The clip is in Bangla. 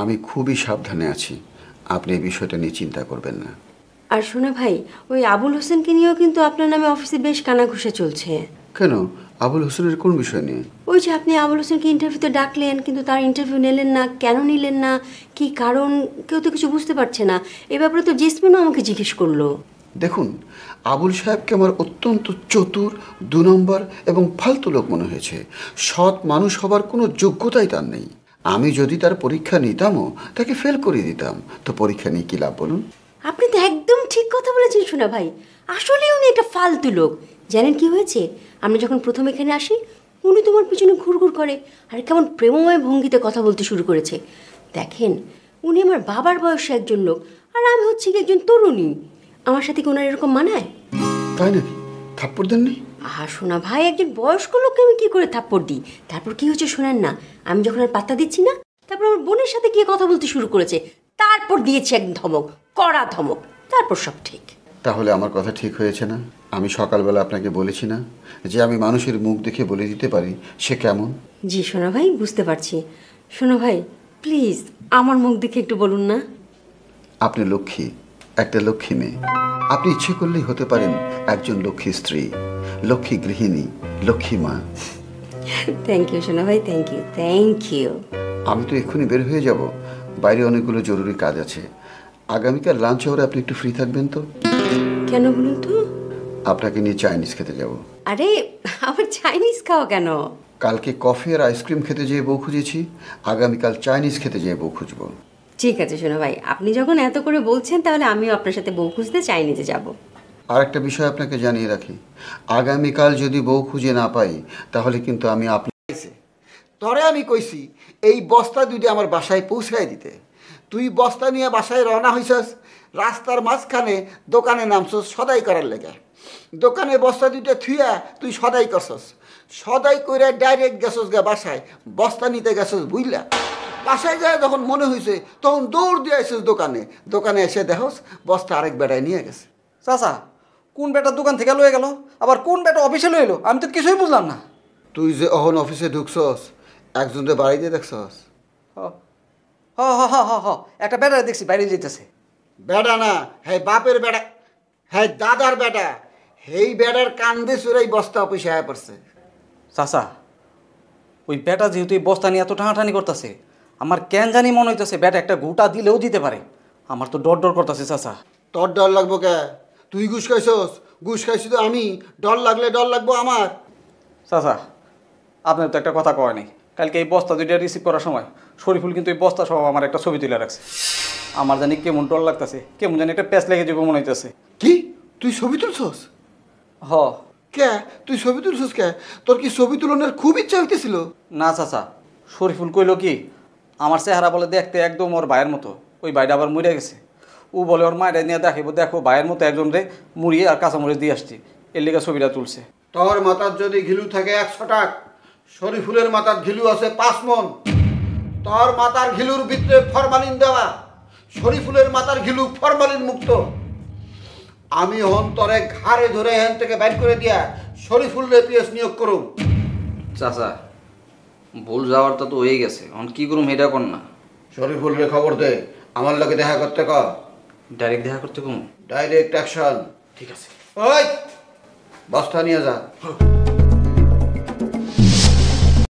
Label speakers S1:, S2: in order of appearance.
S1: আমি খুবই সাবধানে আছি আপনি এই বিষয়টা নিয়ে চিন্তা করবেন না
S2: আর শোনা ভাই ওই আবুল হোসেনকে নিয়েও কিন্তু আপনার নামে অফিসে বেশ কানাঘুষা চলছে
S1: কেন আবুল হোসেনের কোন বিষয় নিয়ে
S2: ওই যে আপনি আবুল হোসেনকে ইন্টারভিউতে ডাকলেন কিন্তু তার ইন্টারভিউ নিলেন না কেন নিলেন না কি কারণ কেউ তো কিছু বুঝতে পারছে না এ ব্যাপারে তো জেসমিনও আমাকে জিজ্ঞেস করলো
S1: দেখুন আবুল সাহেবকে আমার অত্যন্ত চতুর দু নম্বর এবং ফালতু লোক মনে হয়েছে সৎ মানুষ হবার কোনো যোগ্যতাই তার নেই আমি যদি তার পরীক্ষা নিতামও তাকে ফেল করে দিতাম তো পরীক্ষা নিয়ে কি লাভ বলুন
S2: আপনি তো একদম ঠিক কথা বলেছেন শোনা ভাই আসলে উনি একটা ফালতু লোক জানেন কি হয়েছে আমরা যখন প্রথম এখানে আসি উনি তোমার পিছনে ঘুরঘুর করে আর কেমন প্রেমময় ভঙ্গিতে কথা বলতে শুরু করেছে দেখেন উনি আমার বাবার বয়সে একজন লোক আর আমি হচ্ছি একজন তরুণী আমার সাথে কি ওনার এরকম মানায় তাই নাকি থাপ্পড় দেননি আহা সোনা ভাই একজন বয়স্ক লোককে আমি কি করে থাপ্পড় দিই তারপর কি হচ্ছে শোনেন না আমি যখন আর পাত্তা দিচ্ছি না তারপর আমার বোনের সাথে গিয়ে কথা বলতে শুরু করেছে তারপর দিয়েছে এক ধমক কড়া ধমক তারপর সব ঠিক
S1: তাহলে আমার কথা ঠিক হয়েছে না আমি সকালবেলা আপনাকে বলেছি না যে আমি মানুষের মুখ দেখে বলে দিতে পারি সে কেমন
S2: জি সোনা ভাই বুঝতে পারছি সোনা ভাই প্লিজ আমার মুখ দেখে একটু বলুন না
S1: আপনি লক্ষ্মী একটা লক্ষ্মী মেয়ে আপনি ইচ্ছে করলেই হতে পারেন একজন লক্ষ্মী স্ত্রী লক্ষ্মী গৃহিণী লক্ষ্মী মা
S2: থ্যাংক ইউ সোনা ভাই থ্যাংক ইউ থ্যাংক ইউ
S1: আমি তো এক্ষুনি বের হয়ে যাব বাইরে অনেকগুলো জরুরি কাজ আছে আগামীকাল লাঞ্চ হওয়ার আপনি একটু ফ্রি থাকবেন তো
S2: কেন বলুন তো
S1: আপনাকে নিয়ে চাইনিজ খেতে যাব
S2: আরে আমার চাইনিজ খাও কেন
S1: কালকে কফি আর আইসক্রিম খেতে যেয়ে বউ খুঁজেছি আগামীকাল চাইনিজ খেতে যেয়ে বউ খুঁজবো
S2: ঠিক আছে শোনো ভাই আপনি যখন এত করে বলছেন তাহলে আমিও আপনার সাথে বউ খুঁজতে চাই
S1: নিতে যাব আর একটা বিষয় আপনাকে জানিয়ে রাখি আগামীকাল যদি বউ খুঁজে না পাই তাহলে কিন্তু আমি আপনাকে তরে আমি কইছি এই বস্তা দুইটা আমার বাসায় পৌঁছায় দিতে তুই বস্তা নিয়ে বাসায় রওনা হইছস রাস্তার মাঝখানে দোকানে নামছস সদাই করার লেগে দোকানে বস্তা দুইটা থুইয়া তুই সদাই করছস সদাই করে ডাইরেক্ট গেছস গা বাসায় বস্তা নিতে গেছস বুঝলা বাসায় যায় যখন মনে হয়েছে তখন দৌড় দিয়ে আসিস দোকানে দোকানে এসে দেখোস বস্তা আরেক বেটায় নিয়ে গেছে
S3: চাচা কোন বেটার দোকান থেকে লয়ে গেল আবার কোন বেটা অফিসে লয়ে এলো আমি তো কিছুই বুঝলাম না
S1: তুই যে অহন অফিসে ঢুকছস একজনকে বাড়িতে দেখছস
S3: হ হ হ হ হ একটা বেটা দেখছি বাইরে যেতেছে বেটা না হে বাপের বেটা হে দাদার বেটা হেই বেটার কান্দে সুরাই বস্তা অফিসে আয়া পড়ছে চাচা ওই বেটা যেহেতু এই বস্তা নিয়ে এত টানাটানি করতেছে আমার কেন জানি মনে হইতেছে ব্যাট একটা গোটা দিলেও দিতে পারে আমার তো ডর ডর করতেছে চাচা তোর ডর লাগবো কে তুই ঘুষ খাইছস ঘুষ খাইছি তো আমি ডর লাগলে ডর লাগবো আমার চাচা আপনার তো একটা কথা কয় নাই কালকে এই বস্তা দুইটা রিসিভ করার সময় শরীফুল কিন্তু এই বস্তা সহ আমার একটা ছবি তুলে রাখছে আমার জানি কেমন ডর লাগতেছে কেমন জানি একটা প্যাঁচ লেগে যাবে মনে হইতেছে কি তুই ছবি তুলছস হ কে তুই ছবি তুলছস কে তোর কি ছবি তুলনের খুব ইচ্ছা হইতেছিল না চাচা শরীফুল কইল কি আমার চেহারা বলে দেখতে একদম ওর ভাইয়ের মতো ওই ভাইটা আবার মরে গেছে ও বলে ওর মায়ের নিয়ে দেখাইব দেখো ভাইয়ের মতো একজন রে মুড়িয়ে আর কাঁচামরিচ দিয়ে আসছি এর লিগে ছবিটা তুলছে তোর মাথার যদি ঘিলু থাকে
S1: একশো টাক শরীফুলের মাথার ঘিলু আছে পাঁচ মন তোর মাথার ঘিলুর ভিতরে ফরমালিন দেওয়া শরীফুলের মাথার ঘিলু ফরমালিন মুক্ত আমি হন তরে ঘাড়ে ধরে হেন থেকে বাইর করে দিয়া শরীফুল রেপিএস নিয়োগ করুন
S3: চাচা ভুল যাওয়ারটা তো হয়ে গেছে এখন কি করুম এটা কর না শরীফুল রে খবর দে আমার লোকে দেখা করতে ক ডাইরেক্ট দেখা করতে কম ডাইরেক্ট
S1: অ্যাকশন ঠিক আছে ওই বাস্তা নিয়ে যা হ্যাঁ।